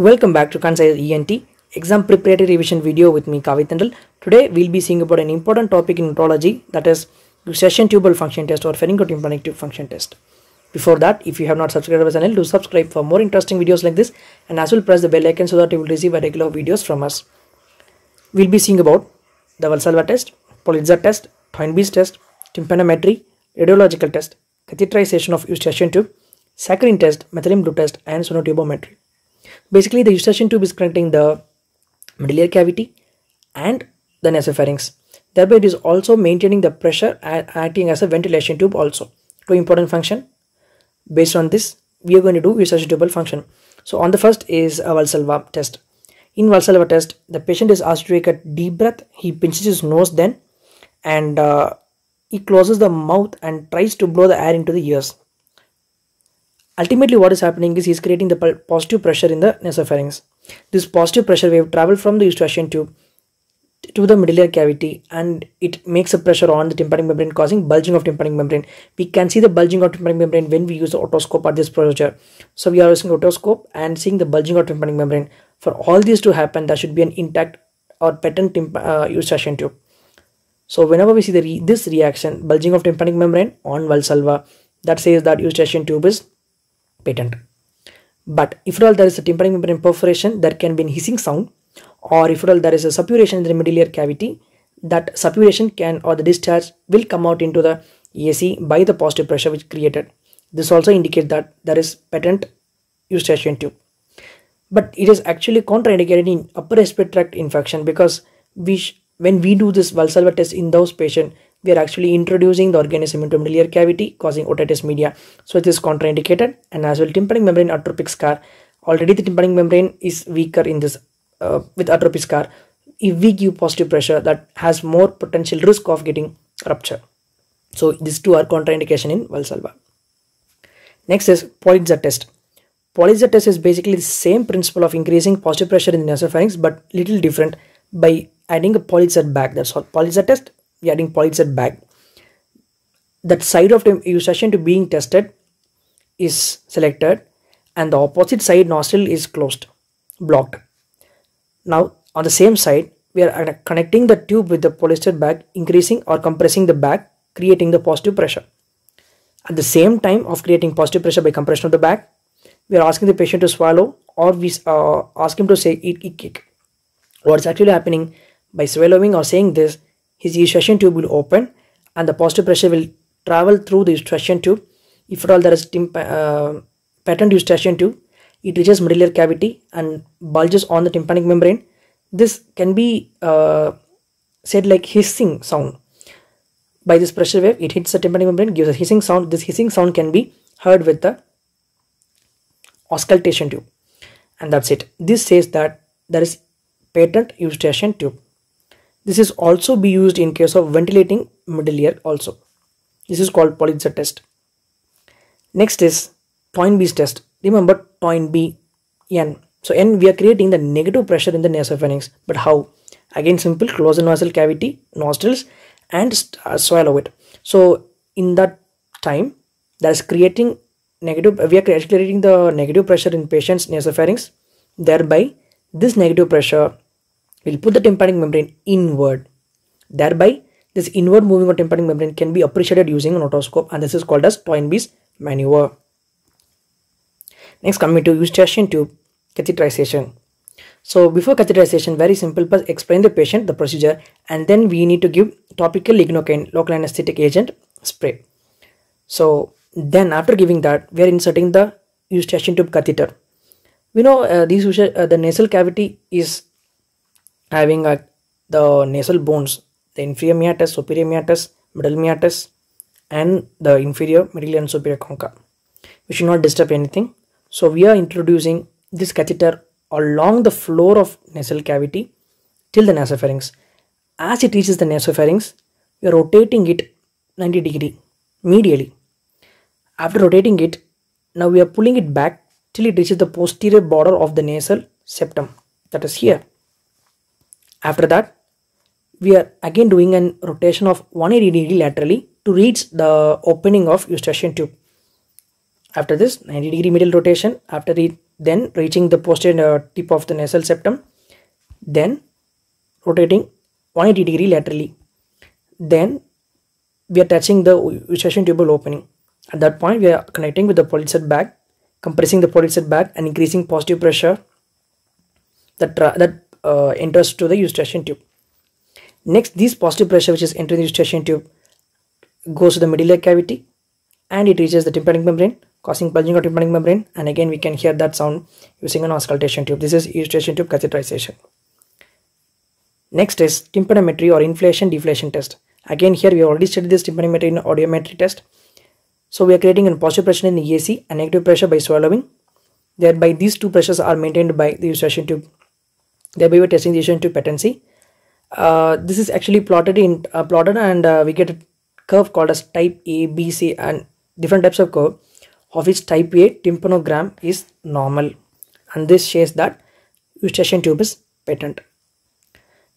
Welcome back to Kansai ENT exam preparatory revision video with me Kavitendal. Today we'll be seeing about an important topic in neurology that is session tubal function test or pharyngotympanic tube function test. Before that, if you have not subscribed to our channel, do subscribe for more interesting videos like this and as well press the bell icon so that you will receive regular videos from us. We'll be seeing about the Valsalva test, Politzer test, Toynbee's test, tympanometry, radiological test, catheterization of eustachian tube, saccharine test, methylene blue test and sonotubometry basically the eustachian tube is connecting the middle ear cavity and the nasopharynx thereby it is also maintaining the pressure and acting as a ventilation tube also two important function based on this we are going to do eustachian tubal function so on the first is a valsalva test in valsalva test the patient is asked to take a deep breath he pinches his nose then and uh, he closes the mouth and tries to blow the air into the ears Ultimately, what is happening is he is creating the positive pressure in the nasopharynx. This positive pressure wave travels from the eustachian tube to the middle ear cavity and it makes a pressure on the tympanic membrane causing bulging of tympanic membrane. We can see the bulging of tympanic membrane when we use the otoscope at this procedure. So we are using otoscope and seeing the bulging of tympanic membrane. For all these to happen, there should be an intact or patent uh, eustachian tube. So whenever we see the re this reaction, bulging of tympanic membrane on Valsalva, that says that eustachian tube is patent. But if at all there is a tympanic membrane perforation, there can be a hissing sound, or if at all there is a suppuration in the middle ear cavity, that suppuration can or the discharge will come out into the EAC by the positive pressure which created. This also indicates that there is patent eustachian tube. But it is actually contraindicated in upper respiratory tract infection because we when we do this valsalva test in those patients, we are actually introducing the organism into medullary cavity causing otitis media. So it is contraindicated and as well tympanic membrane atrophic scar. Already the tympanic membrane is weaker in this uh, with atrophic scar. If we give positive pressure that has more potential risk of getting rupture. So these two are contraindication in Valsalva. Next is Politzer test. Politzer test is basically the same principle of increasing positive pressure in the nasopharynx but little different by adding a Politzer bag. That's all. Politzer test getting polyset back that side of the eustachian to being tested is selected and the opposite side nostril is closed blocked now on the same side we are connecting the tube with the polyester bag increasing or compressing the bag creating the positive pressure at the same time of creating positive pressure by compression of the bag we are asking the patient to swallow or we uh, ask him to say eat eat kick what's actually happening by swallowing or saying this his eustachian tube will open and the positive pressure will travel through the eustachian tube. If at all there is uh, patent eustachian tube, it reaches medullary cavity and bulges on the tympanic membrane. This can be uh, said like hissing sound. By this pressure wave, it hits the tympanic membrane, gives a hissing sound. This hissing sound can be heard with the auscultation tube. And that's it. This says that there is patent eustachian tube. This is also be used in case of ventilating middle ear also. This is called Politzer test. Next is Toynbee's test. Remember Toynbee N. So N we are creating the negative pressure in the nasopharynx. But how? Again simple close the nasal cavity, nostrils and swallow it. Uh, so in that time that is creating negative we are creating the negative pressure in patient's nasopharynx thereby this negative pressure will put the tympanic membrane inward. Thereby, this inward moving of tympanic membrane can be appreciated using an otoscope and this is called as Toynbee's maneuver. Next, coming to eustachian tube catheterization. So before catheterization, very simple, first explain the patient the procedure and then we need to give topical lignocaine local anesthetic agent spray. So then after giving that, we are inserting the eustachian tube catheter. We know uh, these, uh, the nasal cavity is having the nasal bones, the inferior meatus, superior meatus, middle meatus and the inferior middle and superior concha. We should not disturb anything. So we are introducing this catheter along the floor of nasal cavity till the nasopharynx. As it reaches the nasopharynx, we are rotating it 90 degree medially. After rotating it, now we are pulling it back till it reaches the posterior border of the nasal septum that is here. After that, we are again doing an rotation of 180 degree laterally to reach the opening of eustachian tube. After this 90 degree middle rotation, after re then reaching the posterior uh, tip of the nasal septum, then rotating 180 degree laterally. Then we are touching the eustachian tubal opening. At that point, we are connecting with the polycet bag, compressing the polycet bag and increasing positive pressure that, that uh, enters to the eustachian tube. Next, this positive pressure which is entering the eustachian tube goes to the ear cavity and it reaches the tympanic membrane causing bulging of tympanic membrane and again we can hear that sound using an auscultation tube. This is eustachian tube catheterization. Next is tympanometry or inflation deflation test. Again here we already studied this tympanometry in audiometry test. So we are creating a positive pressure in the EAC and negative pressure by swallowing. Thereby these two pressures are maintained by the eustachian tube thereby we were testing the issue into patency. Uh, this is actually plotted in uh, plotted and uh, we get a curve called as type A, B, C and different types of curve of which type A tympanogram is normal and this shows that eustachian tube is patent.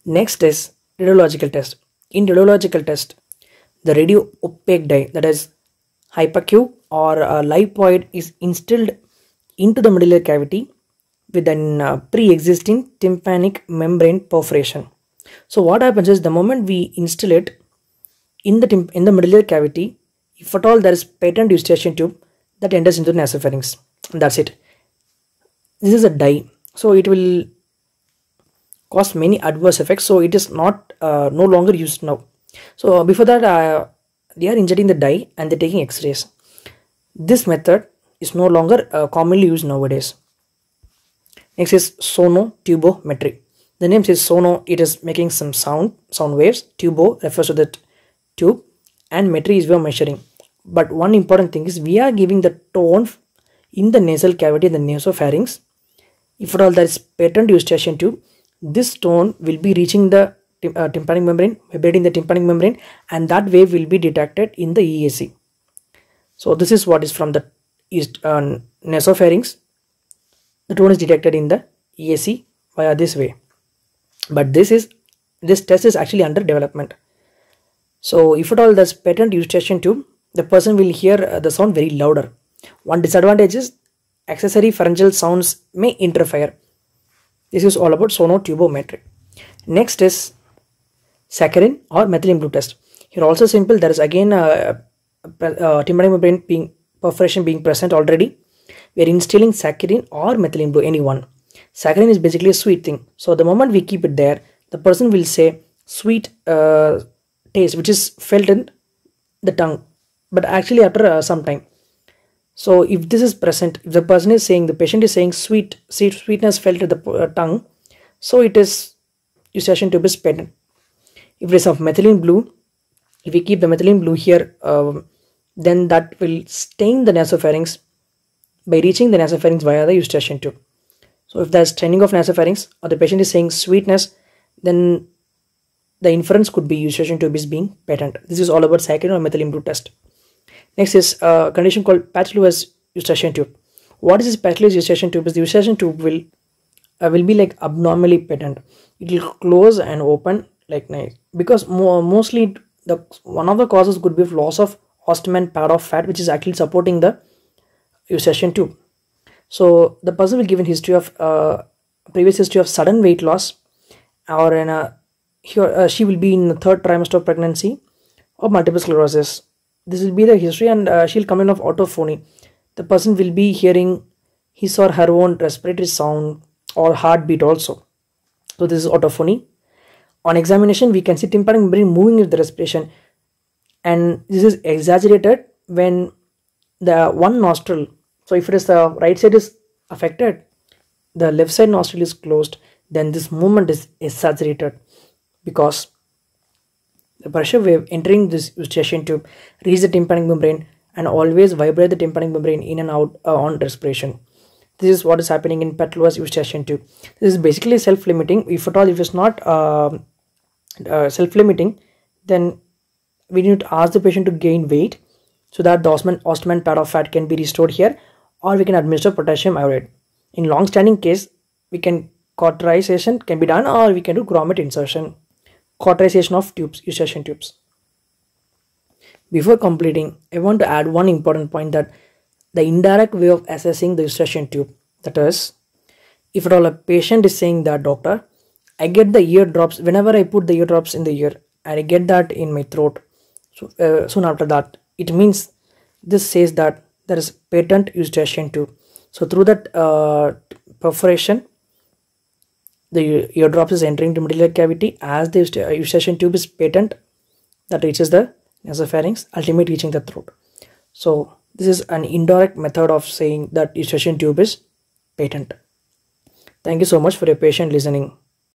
Next is radiological test. In radiological test, the radio opaque dye that is hypercube or a uh, lipoid is instilled into the medullary cavity with an uh, pre-existing tympanic membrane perforation. So what happens is the moment we install it in the in the medullary cavity, if at all there is patent eustachian tube that enters into the nasopharynx. that's it. This is a dye, so it will cause many adverse effects. So it is not uh, no longer used now. So before that, uh, they are injecting the dye and they're taking X-rays. This method is no longer uh, commonly used nowadays. Next is sono tubometry. The name says sono, it is making some sound, sound waves. Tubo refers to that tube and metry is we are measuring. But one important thing is we are giving the tone in the nasal cavity and the nasopharynx. If at all there is patent eustachian tube, this tone will be reaching the uh, tympanic membrane, vibrating the tympanic membrane and that wave will be detected in the EAC. So this is what is from the east, uh, nasopharynx the tone is detected in the EAC via this way but this is this test is actually under development so if at all this patent eustachian tube the person will hear uh, the sound very louder one disadvantage is accessory pharyngeal sounds may interfere this is all about sonotubometry next is saccharin or methylene blue test here also simple there is again uh, a, a, a being perforation being present already we are instilling saccharin or methylene blue, any one. Saccharin is basically a sweet thing. So the moment we keep it there, the person will say sweet uh, taste, which is felt in the tongue, but actually after uh, some time. So if this is present, if the person is saying, the patient is saying sweet, sweet sweetness felt in the uh, tongue, so it is eustachian tube is patent. If it is of methylene blue, if we keep the methylene blue here, um, then that will stain the nasopharynx by reaching the nasopharynx via the eustachian tube. So if there's straining of nasopharynx or the patient is saying sweetness, then the inference could be eustachian tube is being patent. This is all about cyclin or methylene blue test. Next is a uh, condition called patulous eustachian tube. What is this patulous eustachian tube? Is the eustachian tube will uh, will be like abnormally patent. It will close and open like nice because mostly the one of the causes could be loss of ostoman pad of fat, which is actually supporting the your session 2. So the person will give an history of uh, previous history of sudden weight loss or in a, uh, here, uh, she will be in the third trimester of pregnancy or multiple sclerosis. This will be the history and uh, she'll come in of autophony. The person will be hearing his or her own respiratory sound or heartbeat also. So this is autophony. On examination, we can see tympanic membrane moving with the respiration and this is exaggerated when the one nostril so if it is the right side is affected, the left side nostril is closed, then this movement is exaggerated because the pressure wave entering this eustachian tube reaches the tympanic membrane and always vibrate the tympanic membrane in and out uh, on respiration. This is what is happening in petulous eustachian tube. This is basically self-limiting. If at all, if it's not uh, uh, self-limiting, then we need to ask the patient to gain weight so that the osman osman pad of fat can be restored here or we can administer potassium iodide. In long-standing case, we can cauterization can be done or we can do grommet insertion, cauterization of tubes, insertion tubes. Before completing, I want to add one important point that the indirect way of assessing the insertion tube, that is, if at all a patient is saying that doctor, I get the ear drops whenever I put the ear drops in the ear and I get that in my throat. So uh, soon after that, it means this says that there is patent eustachian tube so through that uh, perforation the eardrops is entering the ear cavity as the uh, eustachian tube is patent that reaches the nasopharynx ultimately reaching the throat so this is an indirect method of saying that eustachian tube is patent thank you so much for your patient listening